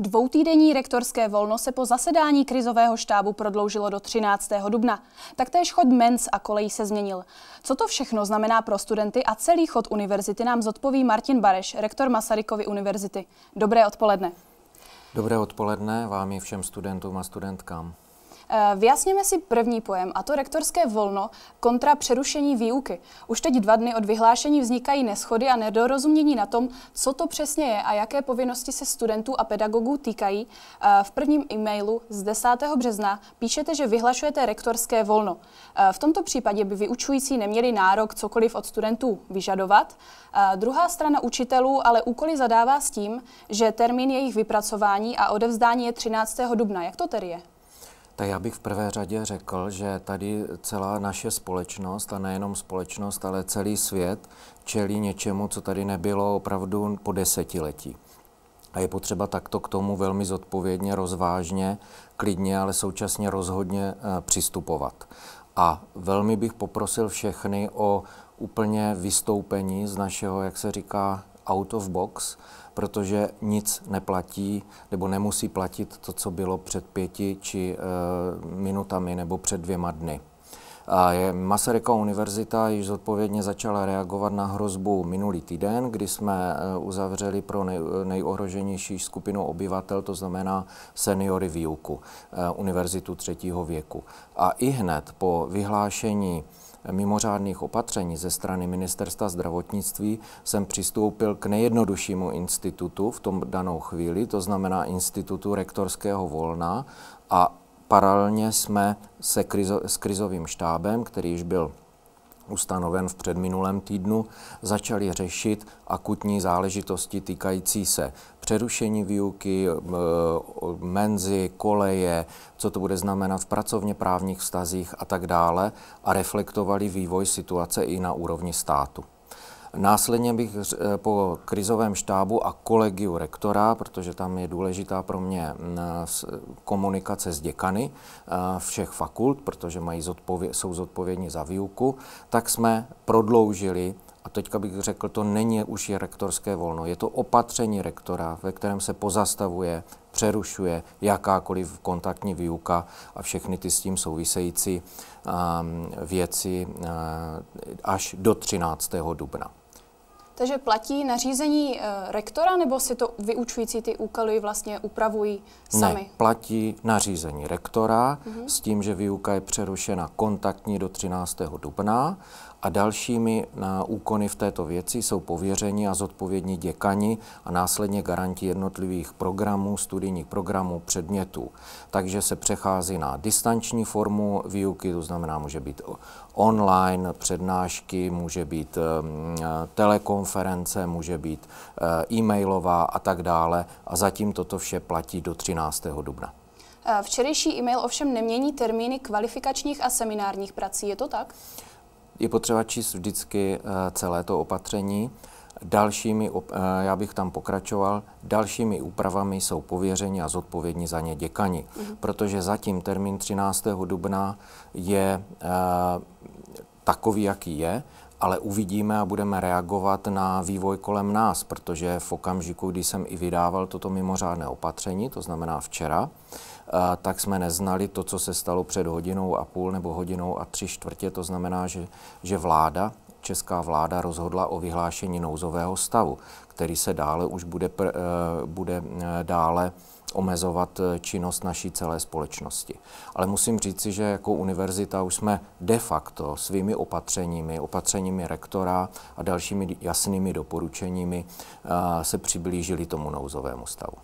Dvoutýdenní rektorské volno se po zasedání krizového štábu prodloužilo do 13. dubna. Taktéž chod MENS a kolejí se změnil. Co to všechno znamená pro studenty a celý chod univerzity nám zodpoví Martin Bareš, rektor Masarykovy univerzity. Dobré odpoledne. Dobré odpoledne vám i všem studentům a studentkám. Eh, vyjasněme si první pojem, a to rektorské volno kontra přerušení výuky. Už teď dva dny od vyhlášení vznikají neschody a nedorozumění na tom, co to přesně je a jaké povinnosti se studentů a pedagogů týkají. Eh, v prvním e-mailu z 10. března píšete, že vyhlašujete rektorské volno. Eh, v tomto případě by vyučující neměli nárok cokoliv od studentů vyžadovat. Druhá strana učitelů ale úkoly zadává s tím, že termín jejich vypracování a odevzdání je 13. dubna. Jak to tedy je? Tak já bych v prvé řadě řekl, že tady celá naše společnost, a nejenom společnost, ale celý svět čelí něčemu, co tady nebylo opravdu po desetiletí. A je potřeba takto k tomu velmi zodpovědně, rozvážně, klidně, ale současně rozhodně eh, přistupovat. A velmi bych poprosil všechny o úplně vystoupení z našeho, jak se říká, out of box, protože nic neplatí nebo nemusí platit to, co bylo před pěti či eh, minutami nebo před dvěma dny. A je Masarykova univerzita již zodpovědně začala reagovat na hrozbu minulý týden, kdy jsme eh, uzavřeli pro nej, nejohroženější skupinu obyvatel, to znamená seniory výuku, eh, univerzitu třetího věku. A i hned po vyhlášení mimořádných opatření ze strany ministerstva zdravotnictví jsem přistoupil k nejjednoduššímu institutu v tom danou chvíli, to znamená institutu rektorského volna a paralelně jsme se krizo, s krizovým štábem, který již byl ustanoven v předminulém týdnu, začali řešit akutní záležitosti týkající se přerušení výuky, menzy, koleje, co to bude znamenat v pracovně právních vztazích a tak dále a reflektovali vývoj situace i na úrovni státu. Následně bych eh, po krizovém štábu a kolegiu rektora, protože tam je důležitá pro mě mm, komunikace s děkany eh, všech fakult, protože mají zodpově- jsou zodpovědní za výuku, tak jsme prodloužili a teďka bych řekl, to není už je rektorské volno, je to opatření rektora, ve kterém se pozastavuje, přerušuje jakákoliv kontaktní výuka a všechny ty s tím související ehm, věci eh, až do 13. dubna. Takže platí nařízení eh, rektora, nebo si to vyučující ty úkoly vlastně upravují sami? Ne, platí nařízení rektora mm-hmm. s tím, že výuka je přerušena kontaktní do 13. dubna a dalšími na eh, úkony v této věci jsou pověření a zodpovědní děkani a následně garanti jednotlivých programů, studijních programů, předmětů. Takže se přechází na distanční formu výuky, to znamená, může být online přednášky, může být eh, telekonference, může být eh, e-mailová a tak dále. A zatím toto vše platí do 13. dubna. Eh, včerejší e-mail ovšem nemění termíny kvalifikačních a seminárních prací, je to tak? Je potřeba číst vždycky celé to opatření. Dalšími, eh, já bych tam pokračoval, dalšími úpravami jsou pověřeni a zodpovědní za ně děkani, mm-hmm. protože zatím termín 13. dubna je eh, takový, jaký je, ale uvidíme a budeme reagovat na vývoj kolem nás, protože v okamžiku, kdy jsem i vydával toto mimořádné opatření, to znamená včera, eh, tak jsme neznali to, co se stalo před hodinou a půl nebo hodinou a tři čtvrtě. To znamená, že, že vláda česká vláda rozhodla o vyhlášení nouzového stavu, který se dále už bude, eh, bude eh, dále omezovat eh, činnost naší celé společnosti. Ale musím říci, že jako univerzita už jsme de facto svými opatřeními, opatřeními rektora a dalšími jasnými doporučeními se přiblížili tomu nouzovému stavu.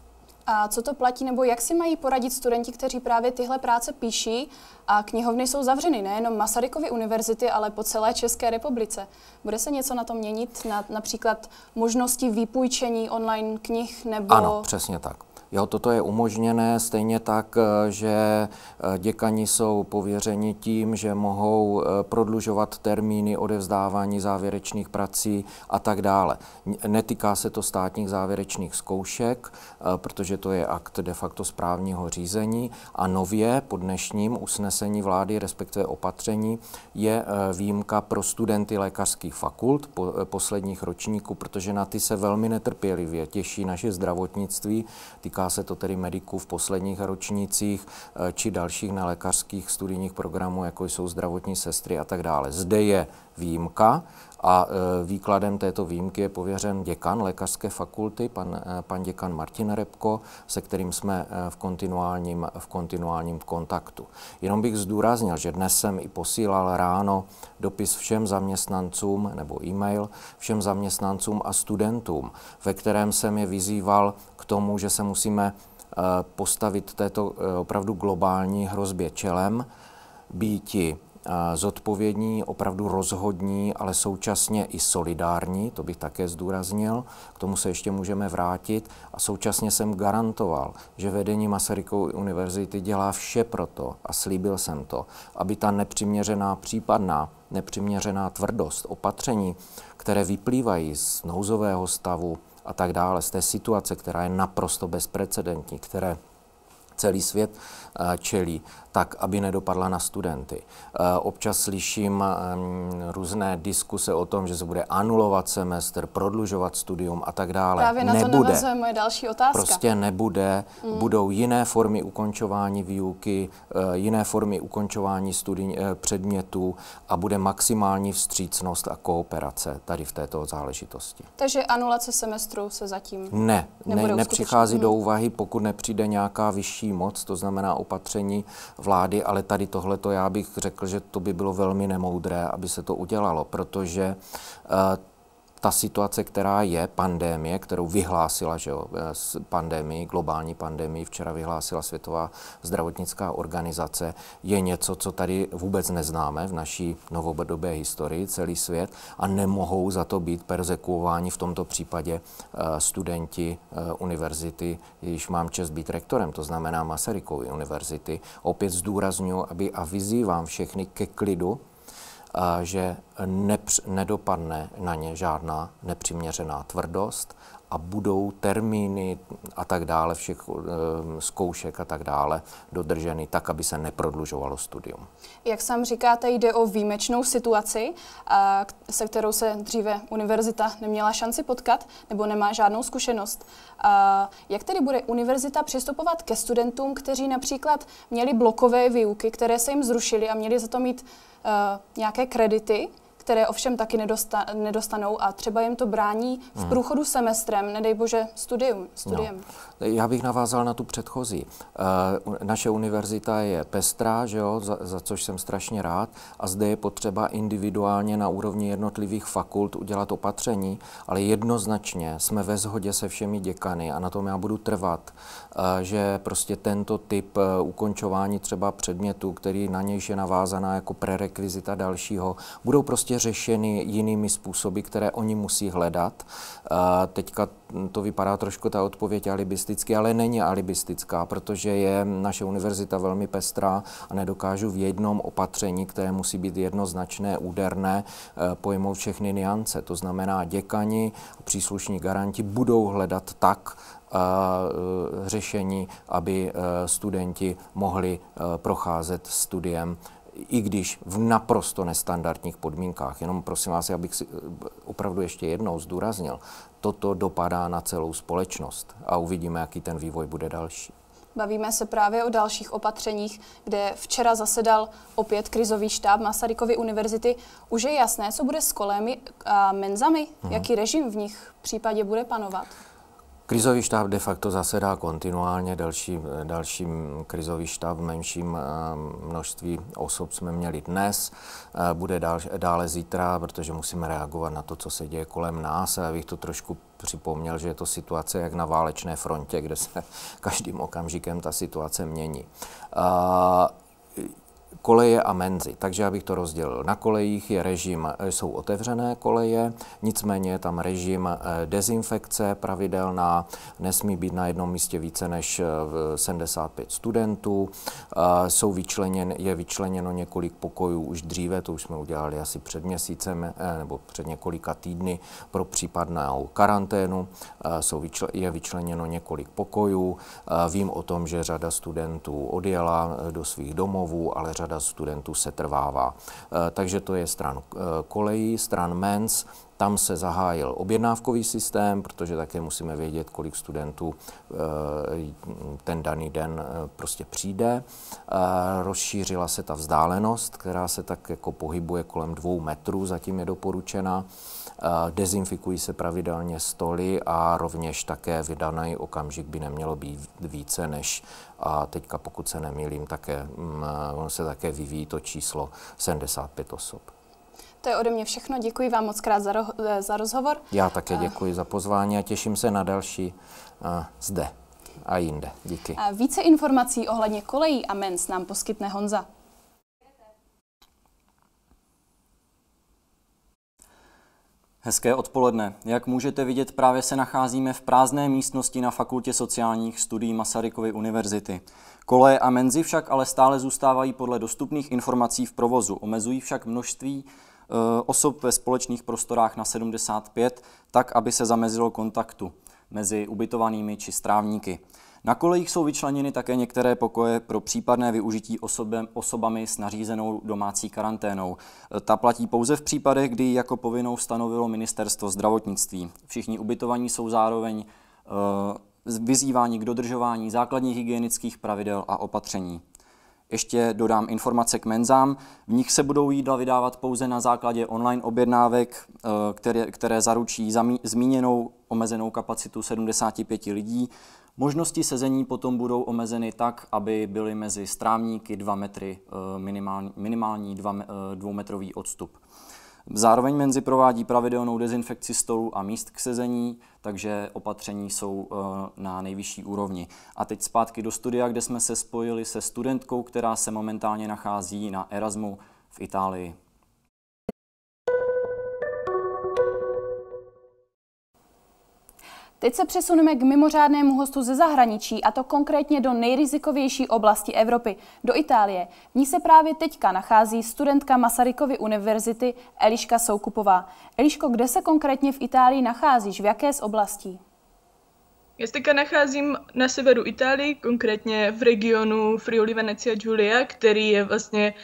A co to platí, nebo jak si mají poradit studenti, kteří právě tyhle práce píší a knihovny jsou zavřeny nejenom Masarykovy univerzity, ale po celé České republice? Bude se něco na to měnit, na, například možnosti výpůjčení online knih nebo... Ano, přesně tak. Jo, toto je umožněné, stejně tak, eh, že eh, děkani jsou pověřeni tím, že mohou eh, prodlužovat termíny odevzdávání závěrečných prací a tak dále. Netýká se to státních závěrečných zkoušek, protože to je akt de facto správního řízení a nově po dnešním usnesení vlády, respektive opatření, je výjimka pro studenty lékařských fakult po, posledních ročníků, protože na ty se velmi netrpělivě těší naše zdravotnictví. Týká Týká se to tedy mediků v posledních ročnících eh, či dalších nelékařských studijních programů, jako jsou zdravotní sestry a tak dále. Zde je výjimka a e, výkladem této výjimky je pověřen děkan lékařské fakulty, pan, e, pan děkan Martin Repko, se kterým jsme e, v kontinuálním, v kontinuálním kontaktu. Jenom bych zdůraznil, že dnes jsem i posílal ráno dopis všem zaměstnancům nebo e-mail všem zaměstnancům a studentům, ve kterém jsem je vyzýval k tomu, že se musíme postavit této opravdu globální hrozbě čelem, býti zodpovědní, opravdu rozhodní, ale současně i solidární, to bych také zdůraznil, k tomu se ještě můžeme vrátit a současně jsem garantoval, že vedení Masarykovy univerzity dělá vše proto a slíbil jsem to, aby ta nepřiměřená případná nepřiměřená tvrdost opatření, které vyplývají z nouzového stavu a tak dále, z té situace, která je naprosto bezprecedentní, které celý svět eh, čelí, tak, aby nedopadla na studenty. Eh, občas slyším ehm, různé diskuse o tom, že se bude anulovat semestr, prodlužovat studium a tak dále. Právě na nebude. to moje další otázka. Prostě nebude. Hmm. Budou jiné formy ukončování výuky, eh, jiné formy ukončování studi- eh, předmětů a bude maximální vstřícnost a kooperace tady v této záležitosti. Takže anulace semestru se zatím ne, ne nepřichází hmm. do mm. úvahy, pokud nepřijde nějaká vyšší moc, to znamená opatření vlády, ale tady tohleto já bych řekl, že to by bylo velmi nemoudré, aby se to udělalo, protože eh, ta situace, která je, pandémie, kterou vyhlásila, že jo, eh, pandemii, globální pandemii včera vyhlásila Světová zdravotnická organizace, je něco, co tady vůbec neznáme v naší novodobé historii, celý svět, a nemohou za to být persekuováni v tomto případě eh, studenti eh, univerzity, když mám čest být rektorem, to znamená Masarykovy univerzity. Opět zdůraznuju aby a vyzývám všechny ke klidu, že nedopadne na ně žádná nepřiměřená tvrdost, a budou termíny a tak dále, všech eh, zkoušek a tak dále dodrženy tak, aby se neprodlužovalo studium. Jak sám říkáte, jde o výjimečnou situaci, eh, se kterou se dříve univerzita neměla šanci potkat nebo nemá žádnou zkušenost. Eh, jak tedy bude univerzita přistupovat ke studentům, kteří například měli blokové výuky, které se jim zrušily a měli za to mít nějaké kredity? které ovšem taky nedosta, nedostanou a třeba jim to brání v hmm. průchodu semestrem, nedej bože studium. No. studiem. No. Já bych navázal na tu předchozí. Eh, naše univerzita je pestrá, že jo, za, za což jsem strašně rád a zde je potřeba individuálně na úrovni jednotlivých fakult udělat opatření, ale jednoznačně jsme ve shodě se všemi děkany a na tom já budu trvat, eh, že prostě tento typ eh, ukončování třeba předmětu, který na nějž je navázaná jako prerekvizita dalšího, budou prostě ještě prostě řešeny jinými způsoby, které oni musí hledat. Teďka to vypadá trošku ta odpověď alibisticky, ale není alibistická, protože je naše univerzita velmi pestrá a nedokážu v jednom opatření, které musí být jednoznačné, úderné, e, pojmout všechny niance. To znamená, děkani, příslušní garanti budou hledat tak, e, řešení, aby e, studenti mohli procházet studiem i když v naprosto nestandardních podmínkách. Jenom prosím vás, já bych si eh, opravdu ještě jednou zdůraznil, toto dopadá na celou společnost a uvidíme, jaký ten vývoj bude další. Bavíme se právě o dalších opatřeních, kde včera zasedal opět krizový štáb Masarykovy univerzity. Už je jasné, co bude s kolemi a menzami, hmm. jaký režim v nich případě bude panovat? Krizový štáb de facto zasedá kontinuálně, další, další krizový štáb v menším eh, množství osob jsme měli dnes, eh, bude dál, dále zítra, protože musíme reagovat na to, co se děje kolem nás já bych to trošku připomněl, že je to situace jak na válečné frontě, kde se každým okamžikem ta situace mění. Eh, koleje a menzy. Takže abych to rozdělil. Na kolejích je režim, eh, jsou otevřené koleje, nicméně je tam režim eh, dezinfekce pravidelná, nesmí být na jednom místě více než 75 eh, studentů, jsou vyčleněn, je vyčleněno několik pokojů už dříve, to už jsme udělali asi před měsícem nebo před několika týdny pro případnou karanténu, jsou vyčle, je vyčleněno několik pokojů, vím o tom, že řada studentů odjela do svých domovů, ale řada řada studentů se trvává. Eh, takže to je stran eh, kolejí, stran mens, tam se zahájil objednávkový systém, protože také musíme vědět, kolik studentů eh, ten daný den prostě přijde. Rozšířila se ta vzdálenost, která se tak jako pohybuje kolem dvou metrů, zatím je doporučena. Eh, dezinfikují se pravidelně stoly a rovněž také vydaný okamžik by nemělo být více než, a teďka pokud se nemýlím, také, mm, eh, ono se také vyvíjí to číslo 75 osob. To je ode mě všechno. Děkuji vám moc krát za, ro- eh, za rozhovor. Já také děkuji za pozvání a těším se na další zde a jinde. Díky. A více informací ohledně kolejí a mens nám poskytne Honza. Hezké odpoledne. Jak můžete vidět, právě se nacházíme v prázdné místnosti na Fakultě sociálních studií Masarykovy univerzity. Koleje a menzy však ale stále zůstávají podle dostupných informací v provozu. Omezují však množství e, osob ve společných prostorách na 75, tak aby se zamezilo kontaktu mezi ubytovanými či strávníky. Na kolejích jsou vyčleněny také některé pokoje pro případné využití osobem, osobami s nařízenou domácí karanténou. Ta platí pouze v případech, kdy jako povinnou stanovilo ministerstvo zdravotnictví. Všichni ubytovaní jsou zároveň uh, vyzýváni k dodržování základních hygienických pravidel a opatření. Ještě dodám informace k menzám. V nich se budou jídla vydávat pouze na základě online objednávek, eh, které, které zaručí zamí, zmíněnou omezenou kapacitu 75 lidí. Možnosti sezení potom budou omezeny tak, aby byly mezi strávníky 2 metry eh, minimální, 2 eh, metrový odstup. Zároveň Menzi provádí pravidelnou dezinfekci stolu a míst k sezení, takže opatření jsou eh, na nejvyšší úrovni. A teď zpátky do studia, kde jsme se spojili se studentkou, která se momentálně nachází na Erasmu v Itálii. Teď se přesuneme k mimořádnému hostu ze zahraničí, a to konkrétně do nejrizikovější oblasti Evropy, do Itálie. V ní se právě teďka nachází studentka Masarykovy univerzity Eliška Soukupová. Eliško, kde se konkrétně v Itálii nacházíš, v jaké z oblastí? Já se teďka nacházím na severu Itálii, konkrétně v regionu Friuli Venecia Giulia, který je vlastně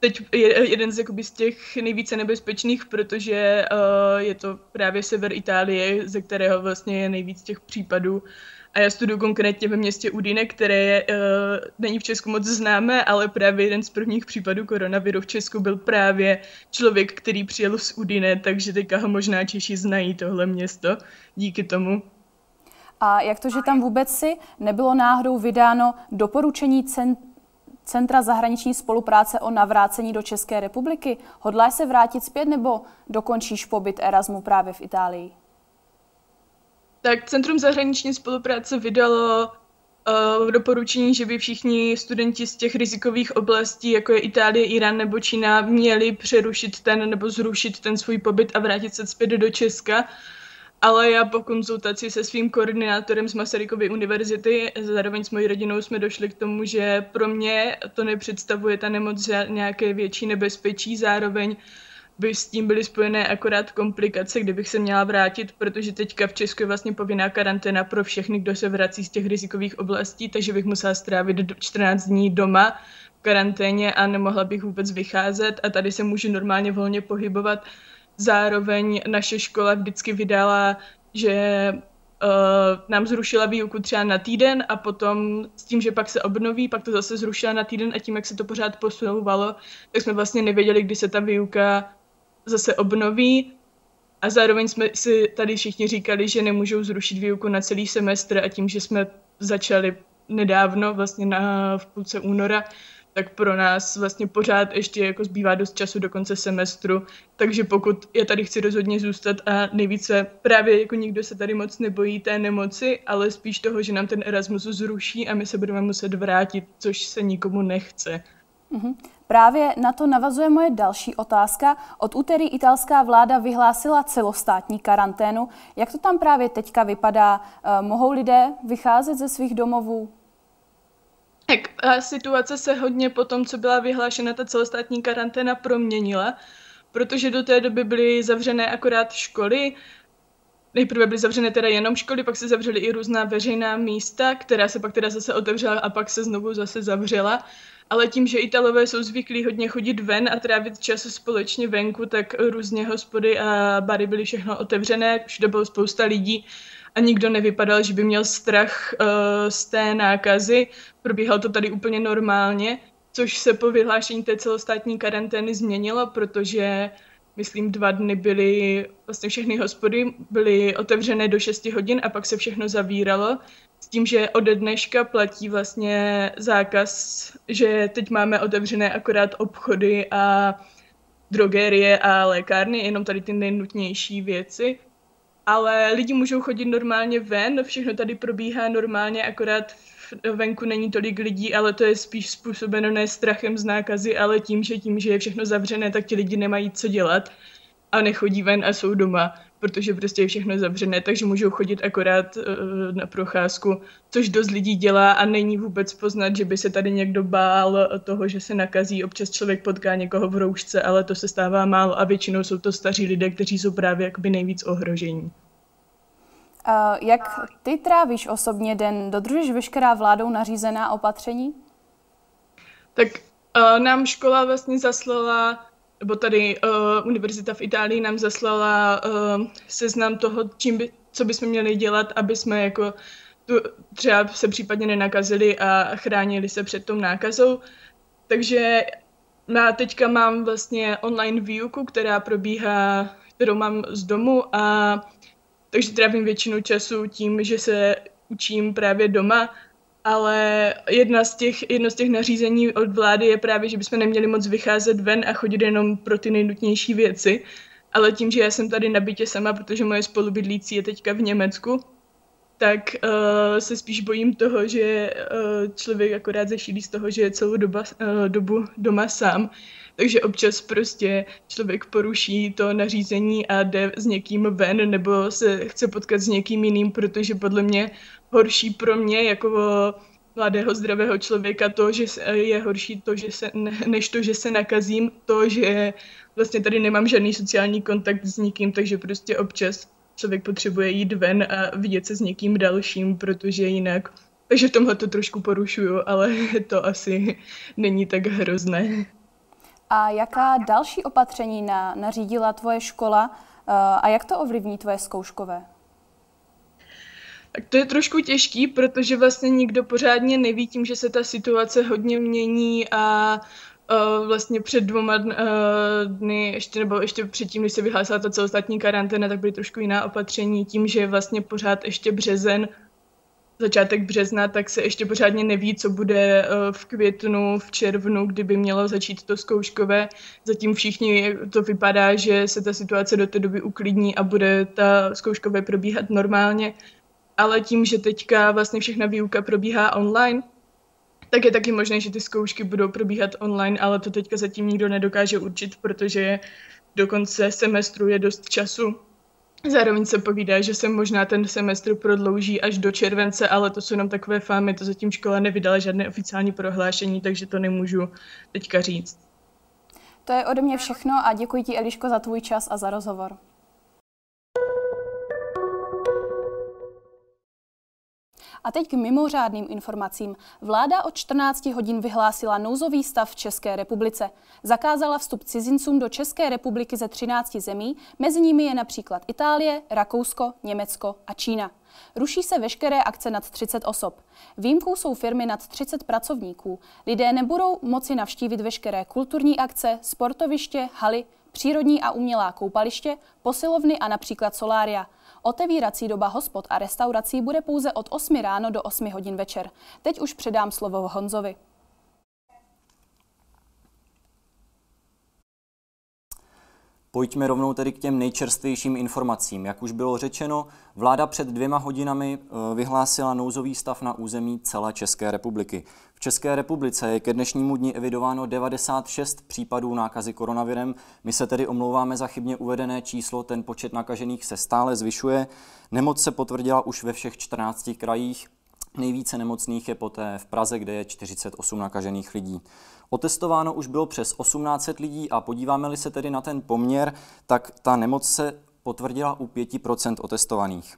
teď je jeden z, jakoby, z těch nejvíce nebezpečných, protože uh, je to právě sever Itálie, ze kterého vlastně je nejvíc těch případů. A já studuju konkrétně ve městě Udine, které je, uh, není v Česku moc známé, ale právě jeden z prvních případů koronaviru v Česku byl právě člověk, který přijel z Udine, takže teďka ho možná Češi znají tohle město díky tomu. A jak to, že tam vůbec si nebylo náhodou vydáno doporučení cent. Centra zahraniční spolupráce o navrácení do České republiky. Hodláš se vrátit zpět nebo dokončíš pobyt Erasmu právě v Itálii? Tak Centrum zahraniční spolupráce vydalo uh, doporučení, že by všichni studenti z těch rizikových oblastí, jako je Itálie, Irán nebo Čína, měli přerušit ten nebo zrušit ten svůj pobyt a vrátit se zpět do Česka ale já po konzultaci se svým koordinátorem z Masarykovy univerzity, zároveň s mojí rodinou jsme došli k tomu, že pro mě to nepředstavuje ta nemoc nějaké větší nebezpečí, zároveň by s tím byly spojené akorát komplikace, kdybych se měla vrátit, protože teďka v Česku je vlastně povinná karanténa pro všechny, kdo se vrací z těch rizikových oblastí, takže bych musela strávit 14 dní doma v karanténě a nemohla bych vůbec vycházet a tady se můžu normálně volně pohybovat Zároveň naše škola vždycky vydala, že uh, nám zrušila výuku třeba na týden a potom s tím, že pak se obnoví, pak to zase zrušila na týden a tím, jak se to pořád posunovalo, tak jsme vlastně nevěděli, kdy se ta výuka zase obnoví. A zároveň jsme si tady všichni říkali, že nemůžou zrušit výuku na celý semestr a tím, že jsme začali nedávno, vlastně na, v půlce února, tak pro nás vlastně pořád ještě jako zbývá dost času do konce semestru, takže pokud já tady chci rozhodně zůstat a nejvíce právě jako nikdo se tady moc nebojí té nemoci, ale spíš toho, že nám ten Erasmus zruší a my se budeme muset vrátit, což se nikomu nechce. Mm-hmm. Právě na to navazuje moje další otázka. Od úterý italská vláda vyhlásila celostátní karanténu. Jak to tam právě teďka vypadá? Eh, mohou lidé vycházet ze svých domovů? Tak a situace se hodně po tom, co byla vyhlášena ta celostátní karanténa, proměnila, protože do té doby byly zavřené akorát školy, Nejprve byly zavřené teda jenom školy, pak se zavřely i různá veřejná místa, která se pak teda zase otevřela a pak se znovu zase zavřela. Ale tím, že Italové jsou zvyklí hodně chodit ven a trávit čas společně venku, tak různě hospody a bary byly všechno otevřené, všude bylo spousta lidí a nikdo nevypadal, že by měl strach eh, z té nákazy. Probíhal to tady úplně normálně, což se po vyhlášení té celostátní karantény změnilo, protože myslím, dva dny byly vlastně všechny hospody byly otevřené do 6 hodin a pak se všechno zavíralo. S tím, že ode dneška platí vlastně zákaz, že teď máme otevřené akorát obchody a drogerie a lékárny, jenom tady ty nejnutnější věci ale lidi můžou chodit normálně ven, všechno tady probíhá normálně, akorát venku není tolik lidí, ale to je spíš způsobeno ne strachem z nákazy, ale tím, že tím, že je všechno zavřené, tak ti lidi nemají co dělat a nechodí ven a jsou doma protože prostě je všechno zavřené, takže můžou chodit akorát eh, na procházku, což dost lidí dělá a není vůbec poznat, že by se tady někdo bál toho, že se nakazí. Občas člověk potká někoho v roušce, ale to se stává málo a většinou jsou to staří lidé, kteří jsou právě jakoby nejvíc ohrožení. Uh, jak ty trávíš osobně den? Dodržíš veškerá vládou nařízená opatření? Tak uh, nám škola vlastně zaslala nebo tady uh, univerzita v Itálii nám zaslala uh, seznam toho, čím by, co bychom měli dělat, aby jsme jako tu, třeba se případně nenakazili a chránili se před tou nákazou. Takže já teďka mám vlastně online výuku, která probíhá, kterou mám z domu a takže trávím většinu času tím, že se učím právě doma ale jedna z těch, jedno z těch nařízení od vlády je právě, že bychom neměli moc vycházet ven a chodit jenom pro ty nejnutnější věci. Ale tím, že já jsem tady na bytě sama, protože moje spolubydlící je teďka v Německu, tak uh, se spíš bojím toho, že uh, člověk akorát zašílí z toho, že je celou doba, uh, dobu doma sám. Takže občas prostě člověk poruší to nařízení a jde s někým ven nebo se chce potkat s někým jiným, protože podle mě horší pro mě jako mladého zdravého člověka to, že je horší to, že se, než to, že se nakazím, to, že vlastně tady nemám žádný sociální kontakt s nikým, takže prostě občas člověk potřebuje jít ven a vidět se s někým dalším, protože jinak takže v tomhle to trošku porušuju, ale to asi není tak hrozné. A jaká další opatření na, nařídila tvoje škola eh, a jak to ovlivní tvoje zkouškové? Tak to je trošku těžký, protože vlastně nikdo pořádně neví tím, že se ta situace hodně mění a Eh, vlastně před dvoma eh, dny, ještě nebo ještě předtím, než se vyhlásila ta celostátní karanténa, tak byly trošku jiná opatření tím, že je vlastně pořád ještě březen, začátek března, tak se ještě pořádně neví, co bude eh, v květnu, v červnu, kdyby mělo začít to zkouškové. Zatím všichni to vypadá, že se ta situace do té doby uklidní a bude ta zkouškové probíhat normálně. Ale tím, že teďka vlastně všechna výuka probíhá online, tak je taky možné, že ty zkoušky budou probíhat online, ale to teďka zatím nikdo nedokáže určit, protože do konce semestru je dost času. Zároveň se povídá, že se možná ten semestr prodlouží až do července, ale to jsou jenom takové fámy, to zatím škola nevydala žádné oficiální prohlášení, takže to nemůžu teďka říct. To je ode mě všechno a děkuji ti, Eliško, za tvůj čas a za rozhovor. A teď k mimořádným informacím. Vláda od 14 hodin vyhlásila nouzový stav v České republice. Zakázala vstup cizincům do České republiky ze 13 zemí, mezi nimi je například Itálie, Rakousko, Německo a Čína. Ruší se veškeré akce nad 30 osob. Výjimkou jsou firmy nad 30 pracovníků. Lidé nebudou moci navštívit veškeré kulturní akce, sportoviště, haly, přírodní a umělá koupaliště, posilovny a například solária – Otevírací doba hospod a restaurací bude pouze od 8 ráno do 8 hodin večer. Teď už předám slovo Honzovi. Pojďme rovnou tedy k těm nejčerstvějším informacím. Jak už bylo řečeno, vláda před dvěma hodinami eh, vyhlásila nouzový stav na území celé České republiky. V České republice je ke dnešnímu dni evidováno 96 případů nákazy koronavirem. My se tedy omlouváme za chybně uvedené číslo, ten počet nakažených se stále zvyšuje. Nemoc se potvrdila už ve všech 14 krajích, Nejvíce nemocných je poté v Praze, kde je 48 nakažených lidí. Otestováno už bylo přes 1800 lidí a podíváme-li se tedy na ten poměr, tak ta nemoc se potvrdila u 5% otestovaných.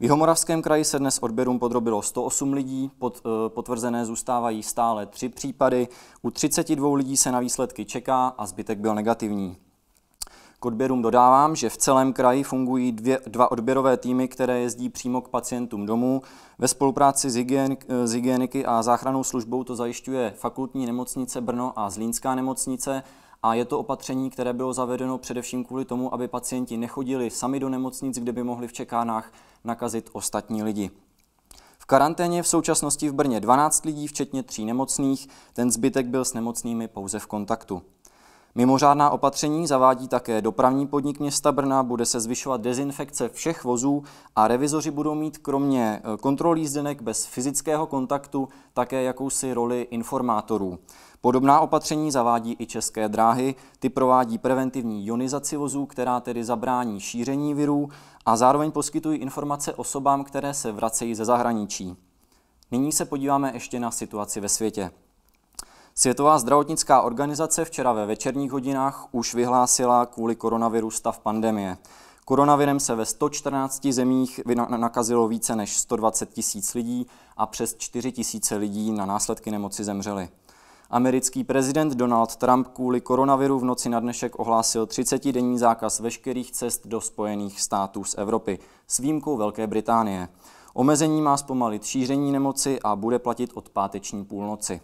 V Jihomoravském kraji se dnes odběrům podrobilo 108 lidí, pod, eh, potvrzené zůstávají stále tři případy, u 32 lidí se na výsledky čeká a zbytek byl negativní. K odběrům dodávám, že v celém kraji fungují dvě, dva odběrové týmy, které jezdí přímo k pacientům domů. Ve spolupráci s, hygien, s hygieniky a záchranou službou to zajišťuje fakultní nemocnice Brno a Zlínská nemocnice. A je to opatření, které bylo zavedeno především kvůli tomu, aby pacienti nechodili sami do nemocnic, kde by mohli v čekánách nakazit ostatní lidi. V karanténě v současnosti v Brně 12 lidí, včetně tří nemocných, ten zbytek byl s nemocnými pouze v kontaktu. Mimořádná opatření zavádí také dopravní podnik města Brna, bude se zvyšovat dezinfekce všech vozů a revizoři budou mít kromě eh, kontrol jízdenek bez fyzického kontaktu také jakousi roli informátorů. Podobná opatření zavádí i české dráhy, ty provádí preventivní ionizaci vozů, která tedy zabrání šíření virů a zároveň poskytují informace osobám, které se vracejí ze zahraničí. Nyní se podíváme ještě na situaci ve světě. Světová zdravotnická organizace včera ve večerních hodinách už vyhlásila kvůli koronaviru stav pandemie. Koronavirem se ve 114 zemích nakazilo více než 120 tisíc lidí a přes 4 tisíce lidí na následky nemoci zemřeli. Americký prezident Donald Trump kvůli koronaviru v noci na dnešek ohlásil 30-denní zákaz veškerých cest do Spojených států z Evropy, s výjimkou Velké Británie. Omezení má zpomalit šíření nemoci a bude platit od páteční půlnoci.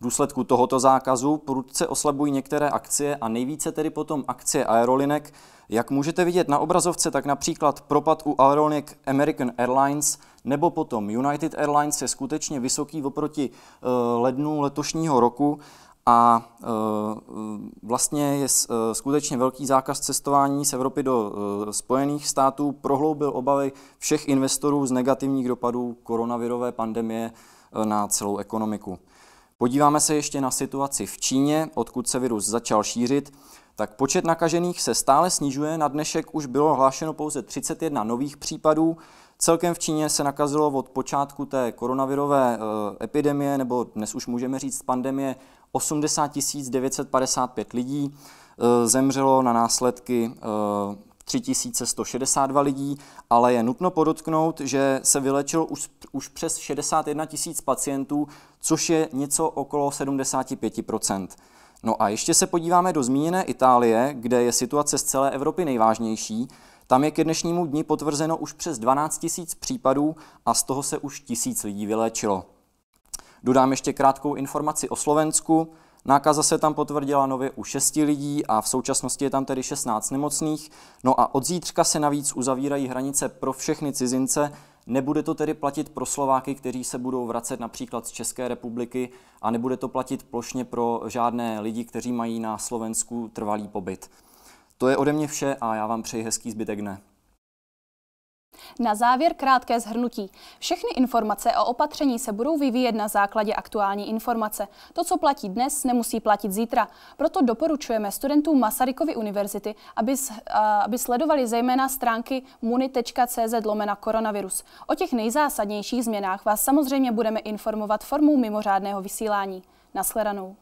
V důsledku tohoto zákazu prudce oslabují některé akcie a nejvíce tedy potom akcie aerolinek. Jak můžete vidět na obrazovce, tak například propad u aerolinek American Airlines nebo potom United Airlines je skutečně vysoký oproti eh, lednu letošního roku a eh, vlastně je eh, skutečně velký zákaz cestování z Evropy do Spojených států prohloubil obavy všech investorů z negativních dopadů koronavirové pandemie na celou ekonomiku. Podíváme se ještě na situaci v Číně, odkud se virus začal šířit. Tak počet nakažených se stále snižuje, na dnešek už bylo hlášeno pouze 31 nových případů. Celkem v Číně se nakazilo od počátku té koronavirové eh, epidemie, nebo dnes už můžeme říct pandemie, 80 955 lidí. Eh, zemřelo na následky eh, 3162 lidí, ale je nutno podotknout, že se vylečilo už, už přes 61 tisíc pacientů, což je něco okolo 75 No a ještě se podíváme do zmíněné Itálie, kde je situace z celé Evropy nejvážnější. Tam je ke dnešnímu dni potvrzeno už přes 12 000 případů a z toho se už tisíc lidí vyléčilo. Dodám ještě krátkou informaci o Slovensku. Nákaza se tam potvrdila nově u 6 lidí a v současnosti je tam tedy 16 nemocných. No a od zítřka se navíc uzavírají hranice pro všechny cizince. Nebude to tedy platit pro Slováky, kteří se budou vracet například z České republiky a nebude to platit plošně pro žádné lidi, kteří mají na Slovensku trvalý pobyt. To je ode mě vše a já vám přeji hezký zbytek dne. Na závěr krátké zhrnutí. Všechny informace o opatření se budou vyvíjet na základě aktuální informace. To, co platí dnes, nemusí platit zítra. Proto doporučujeme studentům Masarykovy univerzity, aby, eh, aby sledovali zejména stránky muni.cz lomena koronavirus. O těch nejzásadnějších změnách vás samozřejmě budeme informovat formou mimořádného vysílání. Nasledanou.